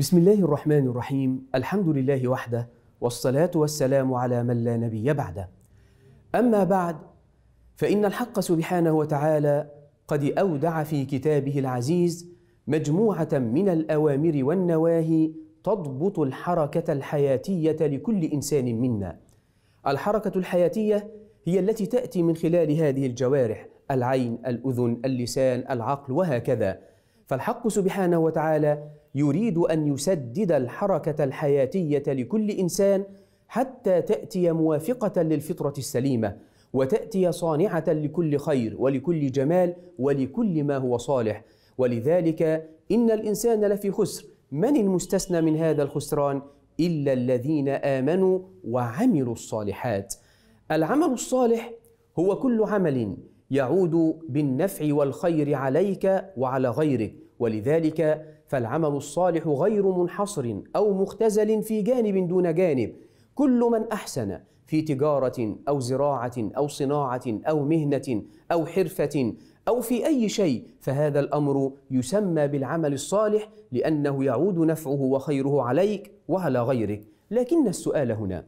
بسم الله الرحمن الرحيم الحمد لله وحده والصلاة والسلام على من لا نبي بعده أما بعد فإن الحق سبحانه وتعالى قد أودع في كتابه العزيز مجموعة من الأوامر والنواهي تضبط الحركة الحياتية لكل إنسان منا الحركة الحياتية هي التي تأتي من خلال هذه الجوارح العين، الأذن، اللسان، العقل وهكذا فالحق سبحانه وتعالى يريد ان يسدد الحركه الحياتيه لكل انسان حتى تاتي موافقه للفطره السليمه وتاتي صانعه لكل خير ولكل جمال ولكل ما هو صالح ولذلك ان الانسان لفي خسر من المستثنى من هذا الخسران الا الذين امنوا وعملوا الصالحات العمل الصالح هو كل عمل يعود بالنفع والخير عليك وعلى غيرك ولذلك فالعمل الصالح غير منحصر او مختزل في جانب دون جانب كل من احسن في تجاره او زراعه او صناعه او مهنه او حرفه او في اي شيء فهذا الامر يسمى بالعمل الصالح لانه يعود نفعه وخيره عليك وعلى غيرك لكن السؤال هنا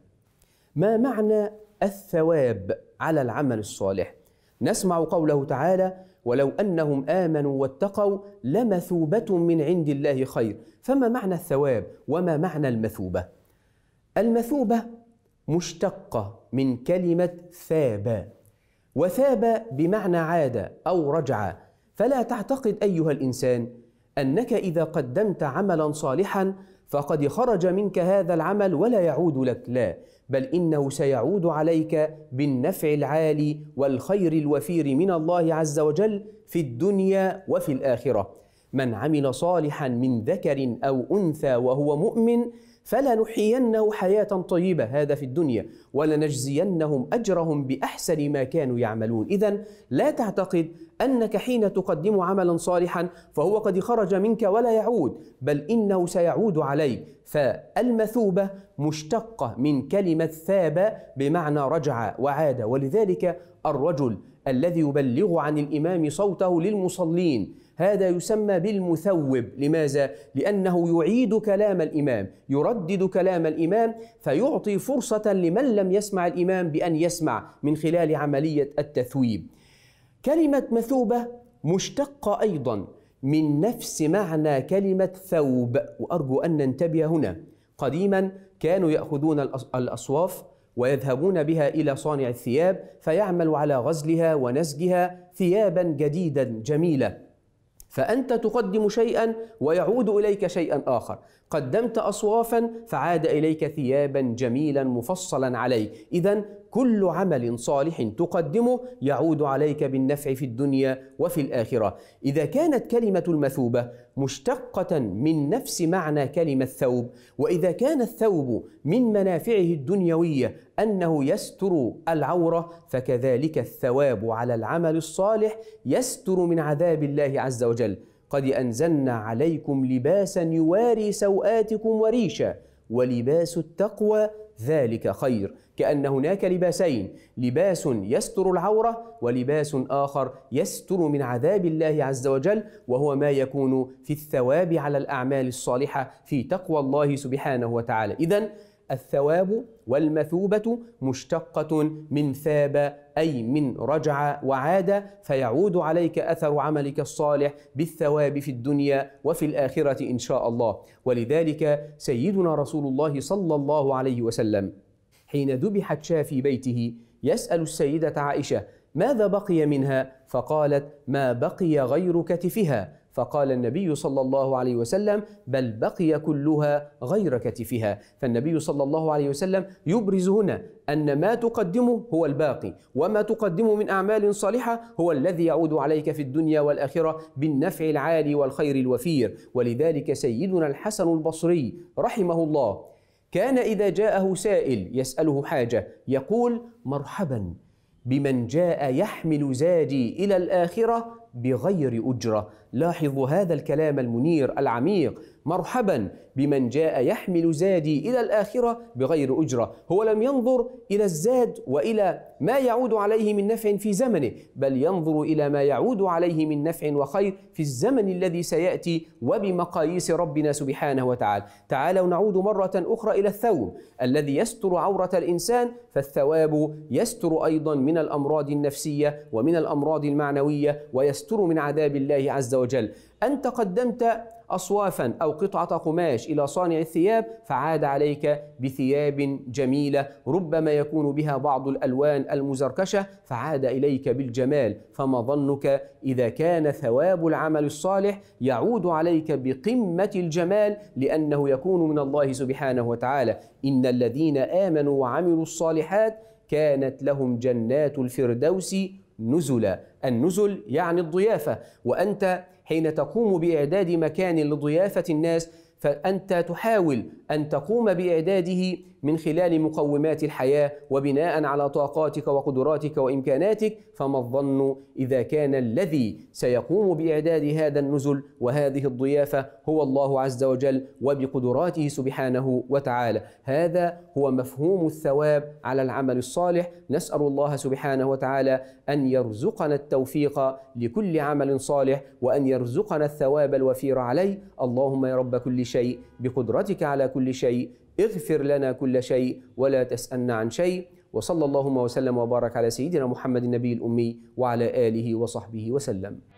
ما معنى الثواب على العمل الصالح نسمع قوله تعالى ولو أنهم آمنوا واتقوا لمثوبة من عند الله خير فما معنى الثواب وما معنى المثوبة المثوبة مشتقة من كلمة ثاب وثاب بمعنى عاد أو رجع فلا تعتقد أيها الإنسان أنك إذا قدمت عملا صالحا فقد خرج منك هذا العمل ولا يعود لك لا بل انه سيعود عليك بالنفع العالي والخير الوفير من الله عز وجل في الدنيا وفي الاخره من عمل صالحا من ذكر او انثى وهو مؤمن فلنحيينه حياة طيبة هذا في الدنيا ولنجزينهم أجرهم بأحسن ما كانوا يعملون إذا لا تعتقد أنك حين تقدم عملا صالحا فهو قد خرج منك ولا يعود بل إنه سيعود عليك فالمثوبة مشتقة من كلمة ثاب بمعنى رجع وعاد ولذلك الرجل الذي يبلغ عن الإمام صوته للمصلين هذا يسمى بالمثوب لماذا؟ لأنه يعيد كلام الإمام يرجع يردد كلام الإمام فيعطي فرصة لمن لم يسمع الإمام بأن يسمع من خلال عملية التثويب. كلمة مثوبة مشتقة أيضا من نفس معنى كلمة ثوب وأرجو أن ننتبه هنا قديما كانوا يأخذون الأصواف ويذهبون بها إلى صانع الثياب فيعمل على غزلها ونسجها ثيابا جديدا جميلة فأنت تقدم شيئا ويعود إليك شيئا آخر قدمت أصوافا فعاد إليك ثيابا جميلا مفصلا عليه إذا كل عمل صالح تقدمه يعود عليك بالنفع في الدنيا وفي الآخرة إذا كانت كلمة المثوبة مشتقة من نفس معنى كلمة الثوب وإذا كان الثوب من منافعه الدنيوية أنه يستر العورة فكذلك الثواب على العمل الصالح يستر من عذاب الله عز وجل قد أنزلنا عليكم لباسا يواري سوآتكم وريشا ولباس التقوى ذلك خير كأن هناك لباسين لباس يستر العورة ولباس آخر يستر من عذاب الله عز وجل وهو ما يكون في الثواب على الأعمال الصالحة في تقوى الله سبحانه وتعالى اذن الثواب والمثوبة مشتقة من ثاب أي من رجع وعاد فيعود عليك أثر عملك الصالح بالثواب في الدنيا وفي الآخرة إن شاء الله ولذلك سيدنا رسول الله صلى الله عليه وسلم حين ذبحت شاة في بيته يسأل السيدة عائشة ماذا بقي منها فقالت ما بقي غير كتفها فقال النبي صلى الله عليه وسلم بل بقي كلها غير كتفها فالنبي صلى الله عليه وسلم يبرز هنا أن ما تقدمه هو الباقي وما تقدمه من أعمال صالحة هو الذي يعود عليك في الدنيا والآخرة بالنفع العالي والخير الوفير ولذلك سيدنا الحسن البصري رحمه الله كان إذا جاءه سائل يسأله حاجة يقول مرحبا بمن جاء يحمل زادي إلى الآخرة بغير أجرة لاحظوا هذا الكلام المنير العميق مرحبا بمن جاء يحمل زادي إلى الآخرة بغير أجرة هو لم ينظر إلى الزاد وإلى ما يعود عليه من نفع في زمنه بل ينظر إلى ما يعود عليه من نفع وخير في الزمن الذي سيأتي وبمقاييس ربنا سبحانه وتعالى تعالوا نعود مرة أخرى إلى الثوب الذي يستر عورة الإنسان فالثواب يستر أيضا من الأمراض النفسية ومن الأمراض المعنوية ويستر يستر من عذاب الله عز وجل أنت قدمت أصوافا أو قطعة قماش إلى صانع الثياب فعاد عليك بثياب جميلة ربما يكون بها بعض الألوان المزركشة فعاد إليك بالجمال فما ظنك إذا كان ثواب العمل الصالح يعود عليك بقمة الجمال لأنه يكون من الله سبحانه وتعالى إن الذين آمنوا وعملوا الصالحات كانت لهم جنات الفردوس نزلا النزل يعني الضيافة وأنت حين تقوم بإعداد مكان لضيافة الناس فأنت تحاول أن تقوم بإعداده من خلال مقومات الحياة وبناء على طاقاتك وقدراتك وإمكاناتك فما الظن إذا كان الذي سيقوم بإعداد هذا النزل وهذه الضيافة هو الله عز وجل وبقدراته سبحانه وتعالى هذا هو مفهوم الثواب على العمل الصالح نسأل الله سبحانه وتعالى أن يرزقنا التوفيق لكل عمل صالح وأن يرزقنا الثواب الوفير عليه اللهم يا رب كل شيء شيء بقدرتك على كل شيء اغفر لنا كل شيء ولا تسألنا عن شيء وصلى اللهم وسلم وبارك على سيدنا محمد النبي الأمي وعلى آله وصحبه وسلم